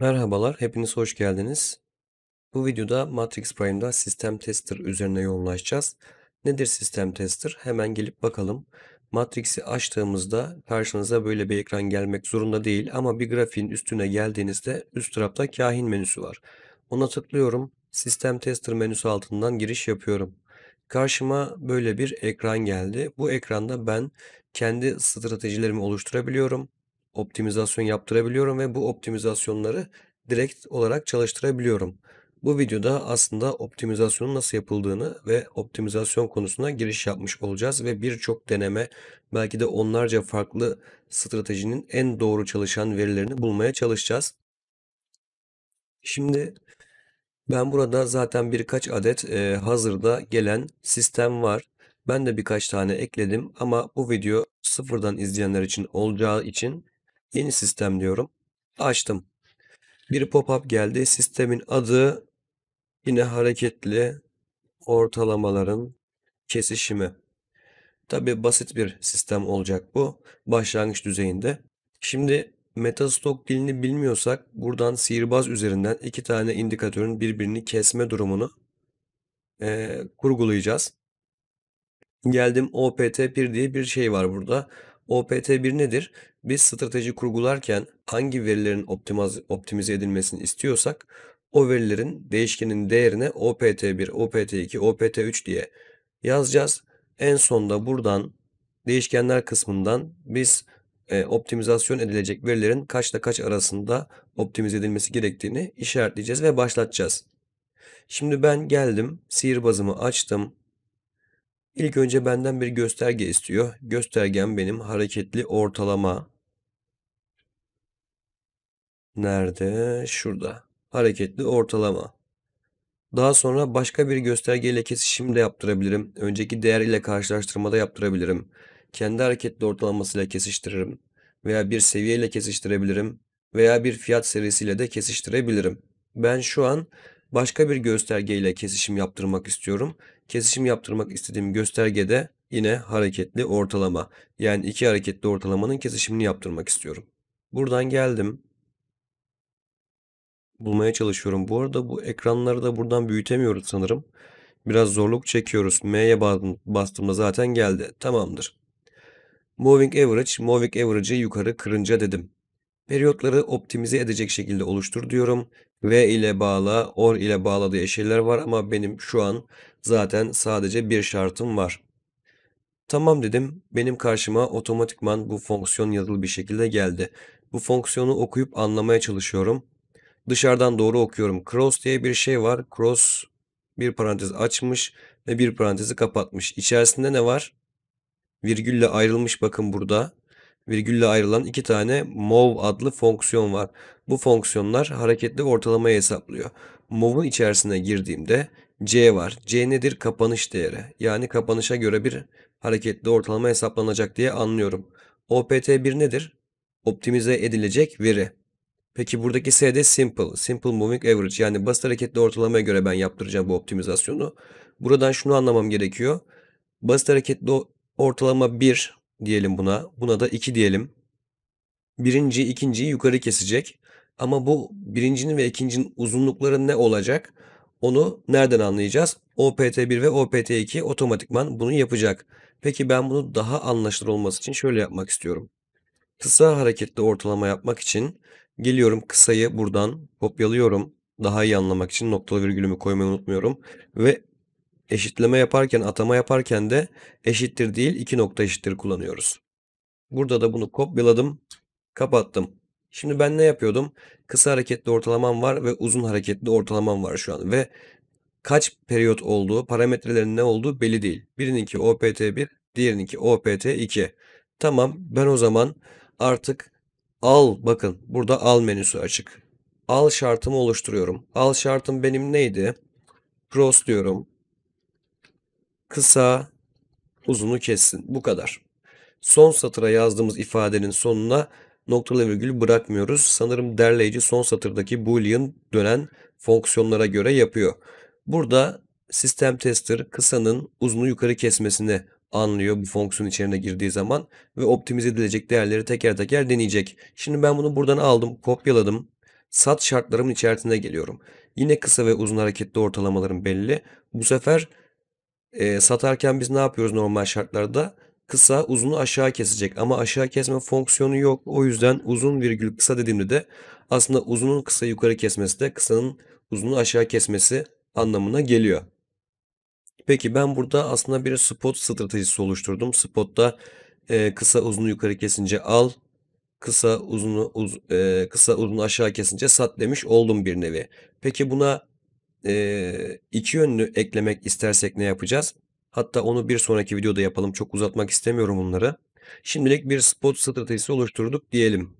Merhabalar, hepiniz hoş geldiniz. Bu videoda Matrix Prime'da sistem Tester üzerine yoğunlaşacağız. Nedir sistem Tester? Hemen gelip bakalım. Matrix'i açtığımızda karşınıza böyle bir ekran gelmek zorunda değil ama bir grafiğin üstüne geldiğinizde üst tarafta kahin menüsü var. Ona tıklıyorum. sistem Tester menüsü altından giriş yapıyorum. Karşıma böyle bir ekran geldi. Bu ekranda ben kendi stratejilerimi oluşturabiliyorum optimizasyon yaptırabiliyorum ve bu optimizasyonları direkt olarak çalıştırabiliyorum. Bu videoda aslında optimizasyonun nasıl yapıldığını ve optimizasyon konusuna giriş yapmış olacağız ve birçok deneme belki de onlarca farklı stratejinin en doğru çalışan verilerini bulmaya çalışacağız. Şimdi ben burada zaten birkaç adet e, hazırda gelen sistem var. Ben de birkaç tane ekledim ama bu video sıfırdan izleyenler için olacağı için Yeni sistem diyorum. Açtım. Bir pop-up geldi. Sistemin adı yine hareketli ortalamaların kesişimi. Tabi basit bir sistem olacak bu. Başlangıç düzeyinde. Şimdi MetaStock dilini bilmiyorsak buradan sihirbaz üzerinden iki tane indikatörün birbirini kesme durumunu e, kurgulayacağız. Geldim OPT1 diye bir şey var burada. OPT1 nedir? Biz strateji kurgularken hangi verilerin optimaz, optimize edilmesini istiyorsak o verilerin değişkenin değerine OPT1, OPT2, OPT3 diye yazacağız. En sonda buradan değişkenler kısmından biz e, optimizasyon edilecek verilerin kaçta kaç arasında optimize edilmesi gerektiğini işaretleyeceğiz ve başlatacağız. Şimdi ben geldim, sihirbazımı açtım. İlk önce benden bir gösterge istiyor. Göstergem benim hareketli ortalama. Nerede? Şurada. Hareketli ortalama. Daha sonra başka bir göstergeyle kesişim de yaptırabilirim. Önceki değer ile karşılaştırmada yaptırabilirim. Kendi hareketli ortalamasıyla kesiştiririm. Veya bir seviyeyle kesiştirebilirim. Veya bir fiyat serisiyle de kesiştirebilirim. Ben şu an başka bir göstergeyle kesişim yaptırmak istiyorum. Kesişim yaptırmak istediğim göstergede yine hareketli ortalama yani iki hareketli ortalamanın kesişimini yaptırmak istiyorum. Buradan geldim. Bulmaya çalışıyorum. Bu arada bu ekranları da buradan büyütemiyoruz sanırım. Biraz zorluk çekiyoruz. M'ye bastığımda zaten geldi. Tamamdır. Moving average, moving average'ı yukarı kırınca dedim. Periyotları optimize edecek şekilde oluştur diyorum. V ile bağla, or ile bağladığı diye şeyler var ama benim şu an zaten sadece bir şartım var. Tamam dedim. Benim karşıma otomatikman bu fonksiyon yazılı bir şekilde geldi. Bu fonksiyonu okuyup anlamaya çalışıyorum. Dışarıdan doğru okuyorum. Cross diye bir şey var. Cross bir parantez açmış ve bir parantezi kapatmış. İçerisinde ne var? Virgülle ayrılmış bakın burada virgülle ayrılan iki tane mov adlı fonksiyon var. Bu fonksiyonlar hareketli ortalamayı hesaplıyor. Mov'un içerisine girdiğimde C var. C nedir? Kapanış değeri. Yani kapanışa göre bir hareketli ortalama hesaplanacak diye anlıyorum. OPT1 nedir? Optimize edilecek veri. Peki buradaki S de simple. Simple moving average. Yani basit hareketli ortalamaya göre ben yaptıracağım bu optimizasyonu. Buradan şunu anlamam gerekiyor. Basit hareketli ortalama 1 diyelim buna. Buna da 2 diyelim. Birinci, ikinciyi yukarı kesecek. Ama bu birincinin ve ikincinin uzunlukları ne olacak? Onu nereden anlayacağız? OPT1 ve OPT2 otomatikman bunu yapacak. Peki ben bunu daha anlaşılır olması için şöyle yapmak istiyorum. Kısa hareketli ortalama yapmak için geliyorum kısayı buradan kopyalıyorum. Daha iyi anlamak için noktalı virgülümü koymayı unutmuyorum. Ve eşitleme yaparken, atama yaparken de eşittir değil iki nokta eşittir kullanıyoruz. Burada da bunu kopyaladım, kapattım. Şimdi ben ne yapıyordum? Kısa hareketli ortalamam var ve uzun hareketli ortalamam var şu an. Ve kaç periyot olduğu, parametrelerin ne olduğu belli değil. Birininki OPT1, diğerininki OPT2. Tamam ben o zaman artık al bakın burada al menüsü açık. Al şartımı oluşturuyorum. Al şartım benim neydi? Cross diyorum kısa, uzunu kessin. Bu kadar. Son satıra yazdığımız ifadenin sonuna noktalı virgül bırakmıyoruz. Sanırım derleyici son satırdaki boolean dönen fonksiyonlara göre yapıyor. Burada sistem tester kısanın uzunu yukarı kesmesini anlıyor bu fonksiyon içerisine girdiği zaman ve optimize edilecek değerleri teker teker deneyecek. Şimdi ben bunu buradan aldım, kopyaladım. Sat şartlarımın içerisine geliyorum. Yine kısa ve uzun hareketli ortalamalarım belli. Bu sefer e, satarken biz ne yapıyoruz normal şartlarda? Kısa uzunu aşağı kesecek ama aşağı kesme fonksiyonu yok. O yüzden uzun virgül kısa dediğimde de aslında uzunun kısa yukarı kesmesi de kısanın uzunu aşağı kesmesi anlamına geliyor. Peki ben burada aslında bir spot stratejisi oluşturdum. Spotta e, kısa uzunu yukarı kesince al, kısa uzunu uz, e, kısa uzunu aşağı kesince sat demiş oldum bir nevi. Peki buna e, iki yönlü eklemek istersek ne yapacağız? Hatta onu bir sonraki videoda yapalım. Çok uzatmak istemiyorum bunları. Şimdilik bir spot stratejisi oluşturduk diyelim.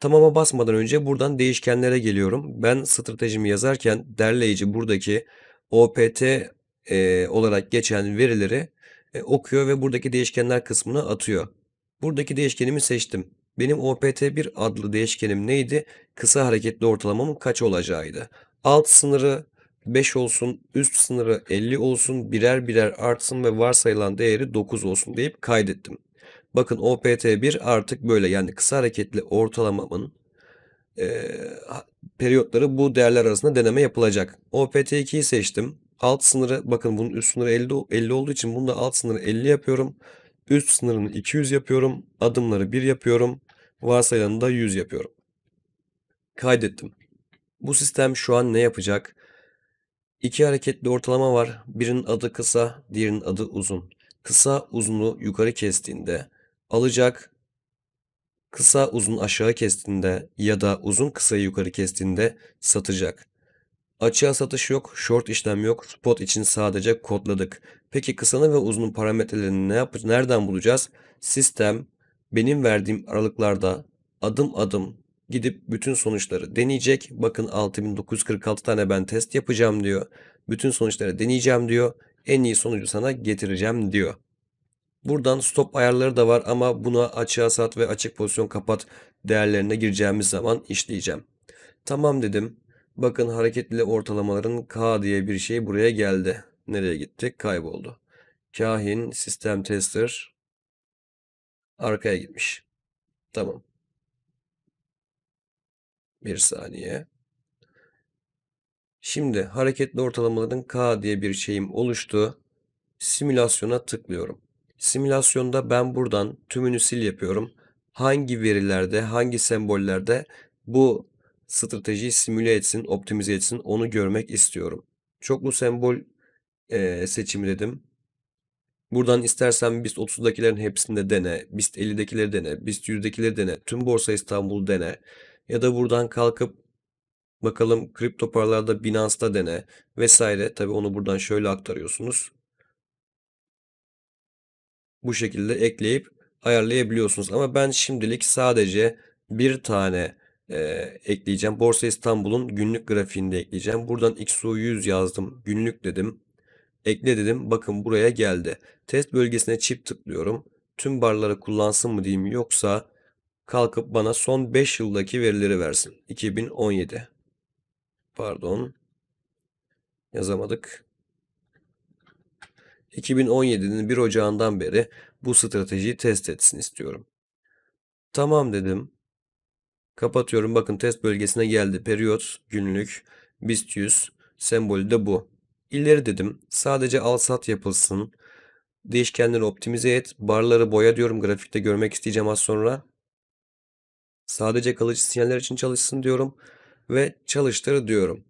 Tamama basmadan önce buradan değişkenlere geliyorum. Ben stratejimi yazarken derleyici buradaki OPT e, olarak geçen verileri e, okuyor ve buradaki değişkenler kısmına atıyor. Buradaki değişkenimi seçtim. Benim OPT1 adlı değişkenim neydi? Kısa hareketli ortalamamın kaç olacağıydı. Alt sınırı 5 olsun, üst sınırı 50 olsun, birer birer artsın ve varsayılan değeri 9 olsun deyip kaydettim. Bakın OPT1 artık böyle yani kısa hareketli ortalamamın e, periyotları bu değerler arasında deneme yapılacak. OPT2'yi seçtim. Alt sınırı bakın bunun üst sınırı 50, 50 olduğu için bunu da alt sınırı 50 yapıyorum. Üst sınırını 200 yapıyorum. Adımları 1 yapıyorum. Varsayılanı da 100 yapıyorum. Kaydettim. Bu sistem şu an ne yapacak? İki hareketli ortalama var. Birinin adı kısa, diğerinin adı uzun. Kısa uzunu yukarı kestiğinde alacak, kısa uzun aşağı kestiğinde ya da uzun kısayı yukarı kestiğinde satacak. Açığa satış yok, short işlem yok, spot için sadece kodladık. Peki kısanın ve uzunun parametrelerini ne yap nereden bulacağız? Sistem benim verdiğim aralıklarda adım adım gidip bütün sonuçları deneyecek. Bakın 6946 tane ben test yapacağım diyor. Bütün sonuçları deneyeceğim diyor. En iyi sonucu sana getireceğim diyor. Buradan stop ayarları da var ama buna açığa sat ve açık pozisyon kapat değerlerine gireceğimiz zaman işleyeceğim. Tamam dedim. Bakın hareketli ortalamaların K diye bir şey buraya geldi. Nereye gittik? Kayboldu. Kahin, sistem tester arkaya gitmiş. Tamam. Bir saniye. Şimdi hareketli ortalamaların K diye bir şeyim oluştu. Simülasyona tıklıyorum. Simülasyonda ben buradan tümünü sil yapıyorum. Hangi verilerde, hangi sembollerde bu stratejiyi simüle etsin, optimize etsin onu görmek istiyorum. Çoklu sembol e, seçimi dedim. Buradan istersen BIST 30'dakilerin hepsinde dene, BIST 50'dekileri dene, BIST 100'dekileri dene, tüm Borsa İstanbul dene ya da buradan kalkıp bakalım kripto paralarda Binance'da dene vesaire. Tabi onu buradan şöyle aktarıyorsunuz. Bu şekilde ekleyip ayarlayabiliyorsunuz. Ama ben şimdilik sadece bir tane e, ekleyeceğim. Borsa İstanbul'un günlük grafiğinde ekleyeceğim. Buradan XU100 yazdım. Günlük dedim. Ekle dedim. Bakın buraya geldi. Test bölgesine çift tıklıyorum. Tüm barları kullansın mı diyeyim yoksa kalkıp bana son 5 yıldaki verileri versin. 2017. Pardon. Yazamadık. 2017'nin 1 Ocağı'ndan beri bu stratejiyi test etsin istiyorum. Tamam dedim. Kapatıyorum. Bakın test bölgesine geldi. Periyot, günlük, BIST 100 sembolü de bu. İleri dedim. Sadece al sat yapılsın. Değişkenleri optimize et. Barları boya diyorum. Grafikte görmek isteyeceğim az sonra. Sadece kalıcı sinyaller için çalışsın diyorum ve çalıştır diyorum.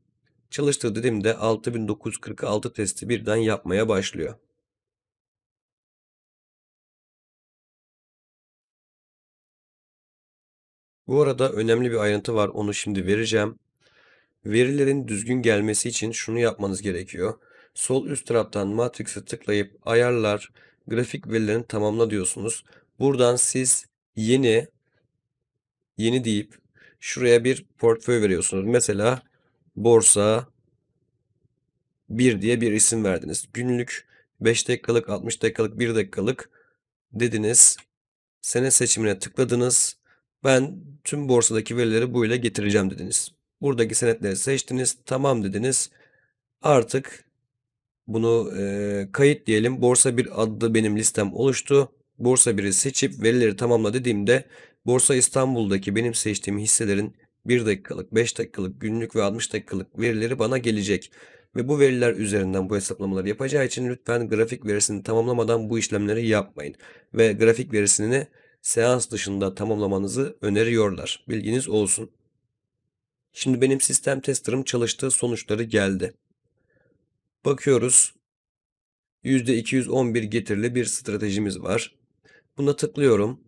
Çalıştır dediğimde 6946 testi birden yapmaya başlıyor. Bu arada önemli bir ayrıntı var onu şimdi vereceğim. Verilerin düzgün gelmesi için şunu yapmanız gerekiyor. Sol üst taraftan matrix'e tıklayıp ayarlar, grafik verilerini tamamla diyorsunuz. Buradan siz yeni yeni deyip şuraya bir portföy veriyorsunuz. Mesela borsa 1 diye bir isim verdiniz. Günlük 5 dakikalık, 60 dakikalık, 1 dakikalık dediniz. Sene seçimine tıkladınız. Ben tüm borsadaki verileri bu ile getireceğim dediniz. Buradaki senetleri seçtiniz. Tamam dediniz. Artık bunu e, kayıt diyelim. Borsa bir adlı benim listem oluştu. Borsa biri seçip verileri tamamla dediğimde Borsa İstanbul'daki benim seçtiğim hisselerin 1 dakikalık, 5 dakikalık, günlük ve 60 dakikalık verileri bana gelecek. Ve bu veriler üzerinden bu hesaplamaları yapacağı için lütfen grafik verisini tamamlamadan bu işlemleri yapmayın. Ve grafik verisini seans dışında tamamlamanızı öneriyorlar. Bilginiz olsun. Şimdi benim sistem tester'ım çalıştığı sonuçları geldi. Bakıyoruz. %211 getirili bir stratejimiz var. Buna tıklıyorum.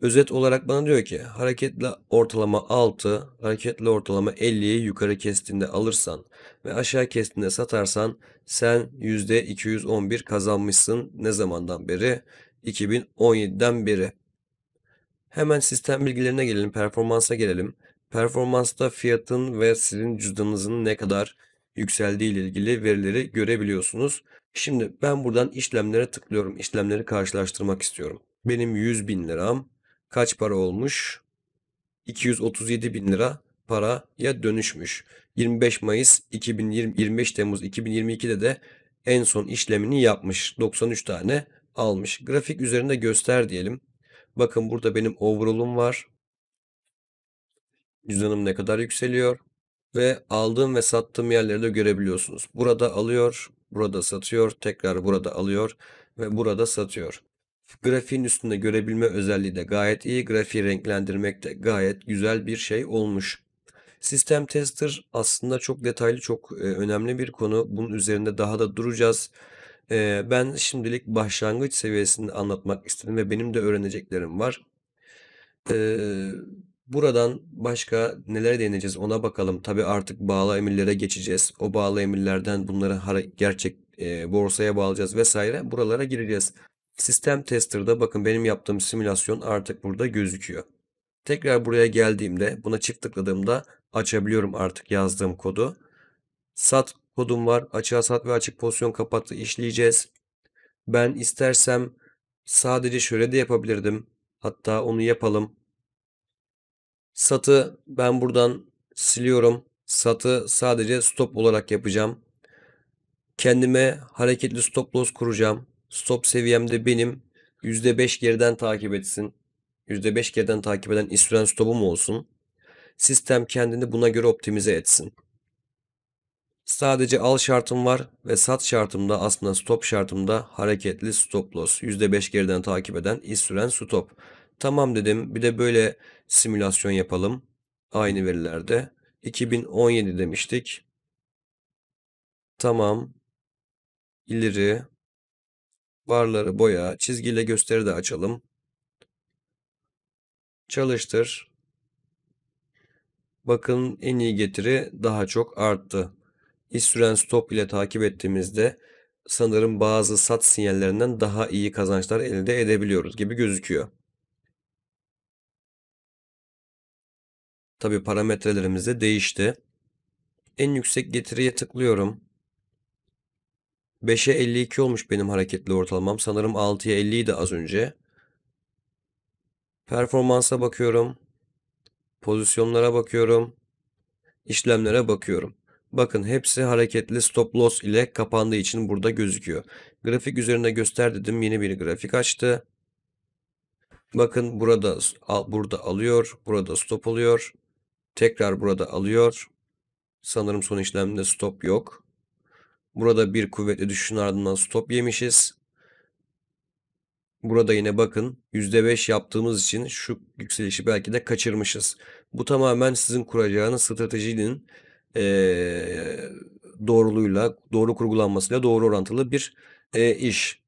Özet olarak bana diyor ki hareketli ortalama 6, hareketli ortalama 50'yi yukarı kestiğinde alırsan ve aşağı kestiğinde satarsan sen %211 kazanmışsın ne zamandan beri? 2017'den beri. Hemen sistem bilgilerine gelelim, performansa gelelim. Performansta fiyatın ve sizin cüzdanınızın ne kadar yükseldiği ile ilgili verileri görebiliyorsunuz. Şimdi ben buradan işlemlere tıklıyorum. işlemleri karşılaştırmak istiyorum. Benim 100 bin liram kaç para olmuş? 237 bin lira paraya dönüşmüş. 25 Mayıs 2020, 25 Temmuz 2022'de de en son işlemini yapmış. 93 tane almış. Grafik üzerinde göster diyelim. Bakın burada benim overall'um var. Cüzdanım ne kadar yükseliyor. Ve aldığım ve sattığım yerleri de görebiliyorsunuz. Burada alıyor, burada satıyor, tekrar burada alıyor ve burada satıyor. Grafiğin üstünde görebilme özelliği de gayet iyi. Grafiği renklendirmek de gayet güzel bir şey olmuş. Sistem tester aslında çok detaylı, çok e, önemli bir konu. Bunun üzerinde daha da duracağız. E, ben şimdilik başlangıç seviyesini anlatmak istedim ve benim de öğreneceklerim var. E, buradan başka nelere değineceğiz ona bakalım. Tabi artık bağlı emirlere geçeceğiz. O bağlı emirlerden bunları gerçek borsaya bağlayacağız vesaire. Buralara gireceğiz. Sistem tester'da bakın benim yaptığım simülasyon artık burada gözüküyor. Tekrar buraya geldiğimde buna çift tıkladığımda açabiliyorum artık yazdığım kodu. Sat kodum var. Açığa sat ve açık pozisyon kapattı işleyeceğiz. Ben istersem sadece şöyle de yapabilirdim. Hatta onu yapalım. Satı ben buradan siliyorum. Satı sadece stop olarak yapacağım. Kendime hareketli stop loss kuracağım. Stop seviyemde benim %5 geriden takip etsin. %5 geriden takip eden istüren stopum olsun. Sistem kendini buna göre optimize etsin. Sadece al şartım var ve sat şartımda aslında stop şartımda hareketli stop loss. %5 geriden takip eden istüren stop. Tamam dedim bir de böyle simülasyon yapalım. Aynı verilerde. 2017 demiştik. Tamam. İleri. Varları boya, çizgiyle gösteri de açalım. Çalıştır. Bakın en iyi getiri daha çok arttı. İş süren stop ile takip ettiğimizde sanırım bazı sat sinyallerinden daha iyi kazançlar elde edebiliyoruz gibi gözüküyor. Tabi parametrelerimiz de değişti. En yüksek getiriye tıklıyorum. 5'e 52 olmuş benim hareketli ortalamam. Sanırım 6'ya 50 idi az önce. Performansa bakıyorum. Pozisyonlara bakıyorum. işlemlere bakıyorum. Bakın hepsi hareketli stop loss ile kapandığı için burada gözüküyor. Grafik üzerinde göster dedim. Yeni bir grafik açtı. Bakın burada burada alıyor, burada stop oluyor. Tekrar burada alıyor. Sanırım son işlemde stop yok. Burada bir kuvvetli düşüşün ardından stop yemişiz. Burada yine bakın %5 yaptığımız için şu yükselişi belki de kaçırmışız. Bu tamamen sizin kuracağınız stratejinin ee, doğruluğuyla, doğru kurgulanmasıyla doğru orantılı bir e, iş.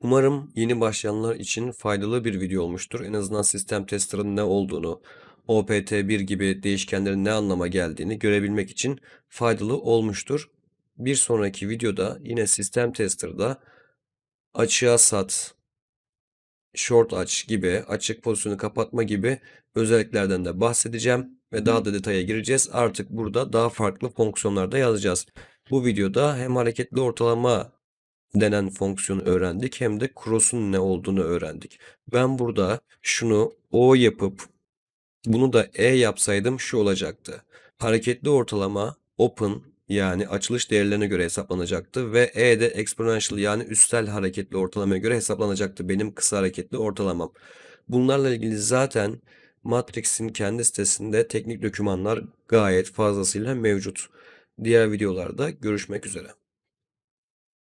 Umarım yeni başlayanlar için faydalı bir video olmuştur. En azından sistem tester'ın ne olduğunu, OPT1 gibi değişkenlerin ne anlama geldiğini görebilmek için faydalı olmuştur bir sonraki videoda yine sistem tester'da açığa sat, short aç gibi, açık pozisyonu kapatma gibi özelliklerden de bahsedeceğim ve daha da detaya gireceğiz. Artık burada daha farklı fonksiyonlarda yazacağız. Bu videoda hem hareketli ortalama denen fonksiyonu öğrendik hem de cross'un ne olduğunu öğrendik. Ben burada şunu O yapıp bunu da E yapsaydım şu olacaktı. Hareketli ortalama open yani açılış değerlerine göre hesaplanacaktı ve E de exponential yani üstel hareketli ortalamaya göre hesaplanacaktı benim kısa hareketli ortalamam. Bunlarla ilgili zaten Matrix'in kendi sitesinde teknik dokümanlar gayet fazlasıyla mevcut. Diğer videolarda görüşmek üzere.